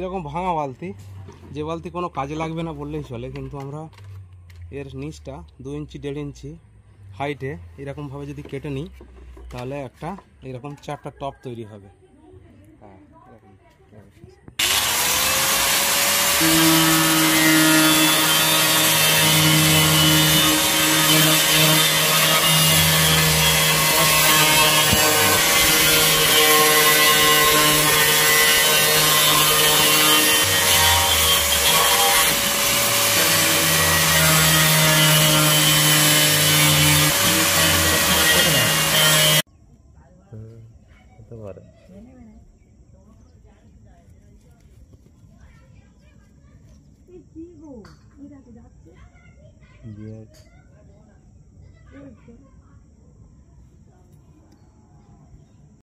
এরকম ভাঙা বালতি যে বালতি কোনো কাজে লাগবে না বললেই চলে কিন্তু আমরা এর নিচটা দু ইঞ্চি দেড় ইঞ্চি হাইটে এরকমভাবে যদি কেটে নিই তাহলে একটা এরকম চারটা টপ তৈরি হবে হতে পারে